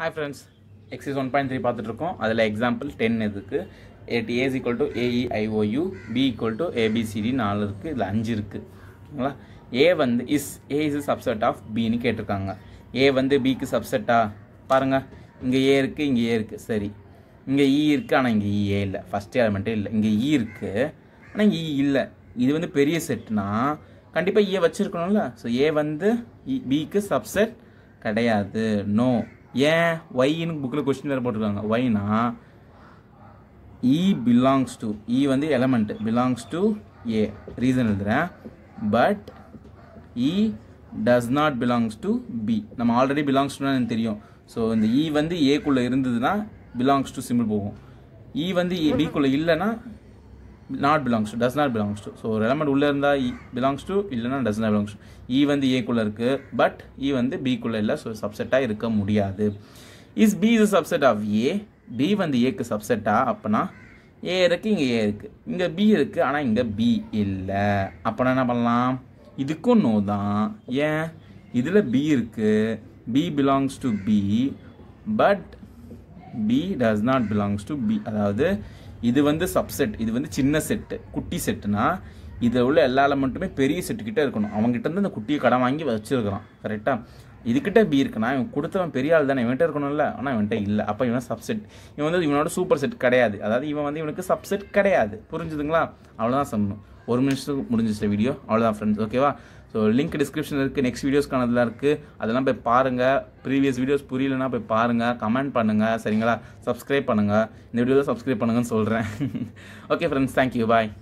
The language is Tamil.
hi friends exercise one point three பார்த்துட்ருக்கோம் அதில் எக்ஸாம்பிள் டென் இதுக்கு எட் A is equal to A E I O U B equal to A B C D நாலு இருக்குது இதில் அஞ்சு இருக்குது ஓகேங்களா ஏ வந்து is A is subset of பின்னு கேட்டிருக்காங்க ஏ வந்து பிக்கு சப்செட்டா பாருங்கள் இங்கே ஏ e இருக்குது இங்கே ஏ e இருக்குது சரி இங்கே இ இருக்குது ஆனால் இங்கே இ ஏ இல்லை ஃபஸ்ட் எலமெண்ட்டே இல்லை இங்கே இ இருக்குது ஆனால் இ இல்லை இது வந்து பெரிய செட்னா கண்டிப்பாக இஏ e வச்சுருக்கணும்ல ஸோ ஏ வந்து இ பிக்கு சப்செட் கிடையாது நோ ஏன் ஒய்ன்னு புக்கில் கொஸ்டின் வேறு போட்டிருக்காங்க ஒய்னா இ பிலாங்ஸ் டு இ வந்து element belongs to A reason எழுதுகிறேன் but E does not belongs to B நம்ம ஆல்ரெடி பிலாங்ஸ் டுனா எனக்கு தெரியும் ஸோ இந்த இ e வந்து ஏக்குள்ளே இருந்ததுன்னா பிலாங்ஸ் டு சிம்பிள் போகும் இ e வந்து பிக்குள்ளே இல்லைன்னா not belongs to does not belongs to so ஒரு எலமெண்ட் உள்ளே இருந்தால் இ பிலாங்ஸ் டு இல்லைனா does not belongs to E வந்து ஏக்குள்ளே இருக்குது பட் இ e வந்து பிக்குள்ளே இல்லை ஸோ சப்செட்டாக இருக்க முடியாது is B is subset of A B வந்து ஏக்கு சப்செட்டாக அப்போனா ஏ இருக்குது இங்கே ஏ இருக்குது இங்கே பி இருக்குது ஆனால் இங்கே பி இல்லை அப்போனா என்ன பண்ணலாம் இதுக்கும் நோ தான் ஏன் இதில் பி இருக்குது B belongs to B but B does not belongs to B அதாவது இது வந்து சப்செட் இது வந்து சின்ன செட்டு குட்டி செட்டுனா இதில் உள்ள எல்லா எலமெண்ட்டுமே பெரிய செட்டுக்கிட்டே இருக்கணும் அவங்ககிட்ட இருந்து இந்த குட்டியை கடன் வாங்கி வச்சுருக்கிறான் கரெக்டாக இதுக்கிட்ட பி இருக்குண்ணா இவன் கொடுத்தவன் பெரிய ஆள் தானே இவன்கிட்ட இருக்கணும்ல ஆனால் இவன்கிட்ட இல்லை அப்போ இவன் சப்செட் இவன் வந்து இவனோட சூப்பர் செட் கிடையாது அதாவது இவன் வந்து இவனுக்கு சப்செட் கிடையாது புரிஞ்சுதுங்களா அவ்வளோதான் சொல்லணும் ஒரு நிமிஷத்துக்கு முடிஞ்சிச்சு வீடியோ அவ்வளோதான் ஃப்ரெண்ட்ஸ் ஓகேவா ஸோ லிங்க் டிஸ்கிரிப்ஷன் இருக்குது நெக்ஸ்ட் வீடியோஸ்க்கானதெல்லாம் இருக்குது அதெல்லாம் போய் பாருங்கள் ப்ரீவியஸ் வீடியோஸ் புரியலன்னா போய் பாருங்கள் கமெண்ட் பண்ணுங்கள் சரிங்களா சப்ஸ்கிரைப் பண்ணுங்கள் இந்த வீடியோவில் சப்ஸ்கிரைப் பண்ணுங்கன்னு சொல்கிறேன் ஓகே ஃப்ரெண்ட்ஸ் தேங்க்யூ பாய்